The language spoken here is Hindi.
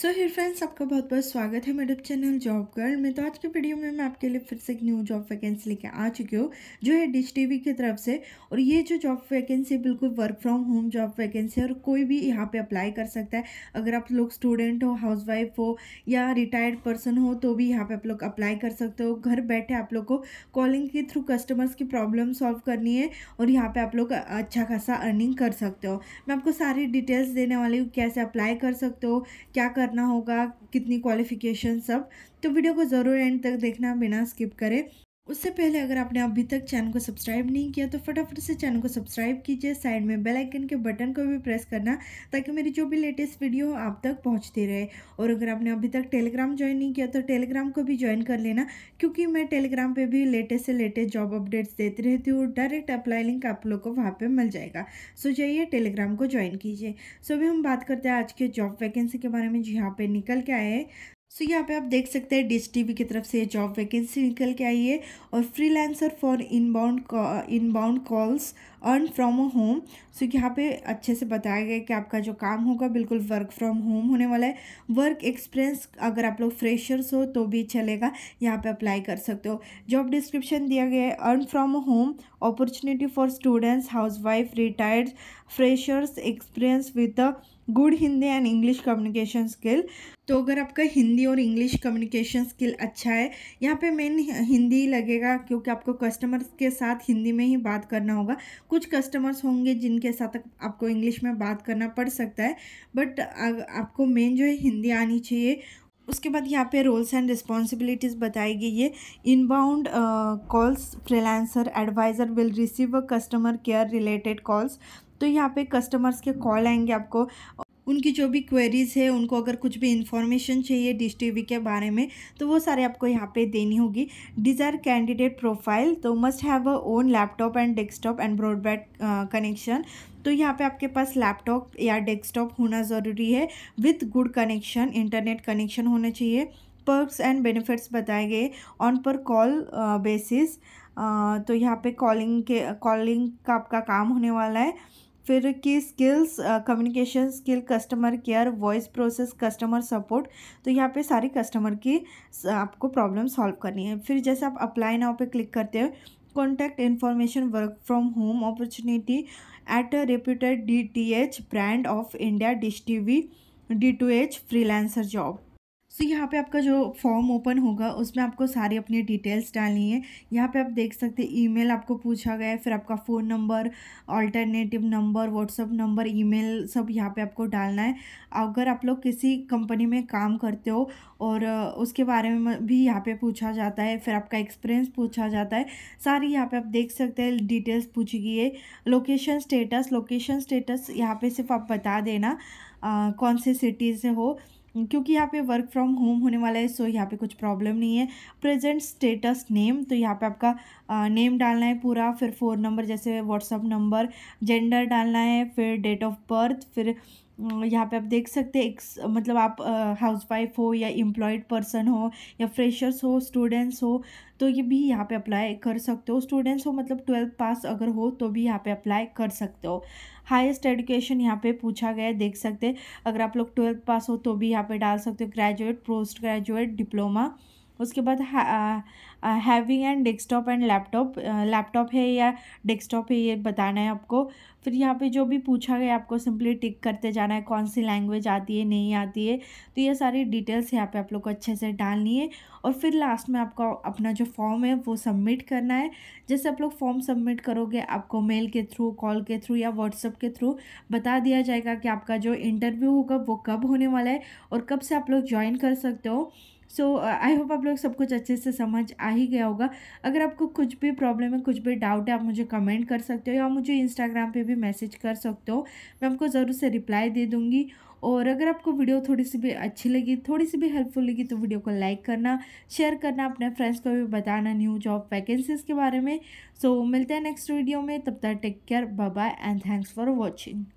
सो हेयर फ्रेंड्स आपका बहुत बहुत स्वागत है मेरे चैनल जॉब गर्ल में तो आज के वीडियो में मैं आपके लिए फिर से एक न्यू जॉब वैकेंसी लेके आ चुकी हूँ जो है डिश टीवी की तरफ से और ये जो जॉब वैकेंसी बिल्कुल work from home job vacancy है और कोई भी यहाँ पे अप्लाई कर सकता है अगर आप लोग स्टूडेंट हो हाउस हो या रिटायर्ड पर्सन हो तो भी यहाँ पर आप लोग अप्लाई कर सकते हो घर बैठे आप लोग को कॉलिंग के थ्रू कस्टमर्स की प्रॉब्लम सॉल्व करनी है और यहाँ पर आप लोग अच्छा खासा अर्निंग कर सकते हो मैं आपको सारी डिटेल्स देने वाली हूँ कैसे अप्लाई कर सकते हो क्या कर करना होगा कितनी क्वालिफ़िकेशन सब तो वीडियो को ज़रूर एंड तक देखना बिना स्किप करें उससे पहले अगर आपने अभी तक चैनल को सब्सक्राइब नहीं किया तो फटाफट से चैनल को सब्सक्राइब कीजिए साइड में बेल आइकन के बटन को भी प्रेस करना ताकि मेरी जो भी लेटेस्ट वीडियो हो आप तक पहुंचती रहे और अगर आपने अभी तक टेलीग्राम ज्वाइन नहीं किया तो टेलीग्राम को भी ज्वाइन कर लेना क्योंकि मैं टेलीग्राम पर भी लेटेस्ट से लेटेस्ट जॉब अपडेट्स देती रहती हूँ डायरेक्ट अप्लाई लिंक आप लोग को वहाँ पर मिल जाएगा सो जाइए टेलीग्राम को ज्वाइन कीजिए सो अभी हम बात करते हैं आज के जॉब वैकेंसी के बारे में जी यहाँ पर निकल के आए हैं सो यहाँ पे आप देख सकते हैं डिश टीवी की तरफ से जॉब वैकेंसी निकल के आई है और freelancer for inbound inbound calls earn from a home so यहाँ पे अच्छे से बताया गया कि आपका जो काम होगा बिल्कुल वर्क फ्रॉम होम होने वाला है वर्क एक्सपीरियंस अगर आप लोग फ्रेशर्स हो तो भी चलेगा यहाँ पे अप्लाई कर सकते हो जॉब डिस्क्रिप्शन दिया गया है earn from a home opportunity for students house wife retired freshers experience with a good Hindi and English communication skill तो अगर आपका हिंदी और इंग्लिश कम्युनिकेशन स्किल अच्छा है यहाँ पे मेन हिंदी लगेगा क्योंकि आपको कस्टमर्स के साथ हिंदी में ही बात करना होगा कुछ कस्टमर्स होंगे जिनके साथ आपको इंग्लिश में बात करना पड़ सकता है बट आपको मेन जो है हिंदी आनी चाहिए उसके बाद यहाँ पे रोल्स एंड रिस्पॉन्सिबिलिटीज़ बताई गई है inbound calls freelancer advisor will receive customer care related calls तो यहाँ पे कस्टमर्स के कॉल आएंगे आपको उनकी जो भी क्वेरीज़ है उनको अगर कुछ भी इंफॉर्मेशन चाहिए डिश टी के बारे में तो वो सारे आपको यहाँ पे देनी होगी डिज़ायर कैंडिडेट प्रोफाइल तो must have a own laptop and desktop and broadband connection तो यहाँ पे आपके पास लैपटॉप या डेस्कटॉप होना ज़रूरी है with good connection internet connection होना चाहिए पर्क्स एंड बेनिफिट्स बताए गए ऑन पर कॉल बेसिस तो यहाँ पे कॉलिंग के कॉलिंग का आपका काम होने वाला है फिर की skills communication skill customer care voice process customer support तो यहाँ पे सारी कस्टमर की uh, आपको प्रॉब्लम सॉल्व करनी है फिर जैसे आप अप्लाई नाउ पे क्लिक करते हो contact information work from home opportunity at a reputed D T H brand of India Dish TV D two H freelancer job so तो so, यहाँ पे आपका जो फॉर्म ओपन होगा उसमें आपको सारी अपनी डिटेल्स डालनी है यहाँ पे आप देख सकते हैं ईमेल आपको पूछा गया है फिर आपका phone number alternative number WhatsApp number email सब यहाँ पे आपको डालना है अगर आप लोग किसी कंपनी में काम करते हो और उसके बारे में भी यहाँ पर पूछा जाता है फिर आपका एक्सपीरियंस पूछा जाता है सारी यहाँ पर आप देख सकते हैं डिटेल्स पूछी गई है लोकेशन स्टेटस लोकेशन स्टेटस यहाँ पर सिर्फ आप बता देना आ, कौन से सिटी से हो क्योंकि यहाँ पे वर्क फ्रॉम होम होने वाला है सो यहाँ पे कुछ प्रॉब्लम नहीं है प्रेजेंट स्टेटस नेम तो यहाँ पे आपका नेम डालना है पूरा फिर फ़ोन नंबर जैसे व्हाट्सअप नंबर जेंडर डालना है फिर डेट ऑफ बर्थ फिर यहाँ पे आप देख सकते हैं एक मतलब आप हाउसवाइफ हो या एम्प्लॉयड पर्सन हो या फ्रेशर्स हो स्टूडेंट्स हो तो ये भी यहाँ पे अप्लाई कर सकते हो स्टूडेंट्स हो मतलब ट्वेल्थ पास अगर हो तो भी यहाँ पे अप्लाई कर सकते हो हाईएस्ट एजुकेशन यहाँ पे पूछा गया है देख सकते अगर आप लोग ट्वेल्थ पास हो तो भी यहाँ पे डाल सकते हो ग्रेजुएट पोस्ट ग्रेजुएट डिप्लोमा उसके बाद having and desktop and laptop laptop है या डेस्कटॉप है ये बताना है आपको फिर यहाँ पे जो भी पूछा गया आपको सिंपली टिक करते जाना है कौन सी लैंग्वेज आती है नहीं आती है तो ये सारी डिटेल्स यहाँ पे आप लोग को अच्छे से डालनी है और फिर लास्ट में आपको अपना जो फॉर्म है वो सबमिट करना है जैसे आप लोग फॉर्म सबमिट करोगे आपको मेल के थ्रू कॉल के थ्रू या व्हाट्सअप के थ्रू बता दिया जाएगा कि आपका जो इंटरव्यू होगा वो कब होने वाला है और कब से आप लोग ज्वाइन कर सकते हो सो आई होप आप लोग सब कुछ अच्छे से समझ आ ही गया होगा अगर आपको कुछ भी प्रॉब्लम है कुछ भी डाउट है आप मुझे कमेंट कर सकते हो या मुझे इंस्टाग्राम पे भी मैसेज कर सकते हो मैं आपको ज़रूर से रिप्लाई दे दूँगी और अगर आपको वीडियो थोड़ी सी भी अच्छी लगी थोड़ी सी भी हेल्पफुल लगी तो वीडियो को लाइक करना शेयर करना अपने फ्रेंड्स को भी बताना न्यू जॉब वैकेंसीज़ के बारे में सो so, मिलते हैं नेक्स्ट वीडियो में तब तक take care bye bye and thanks for watching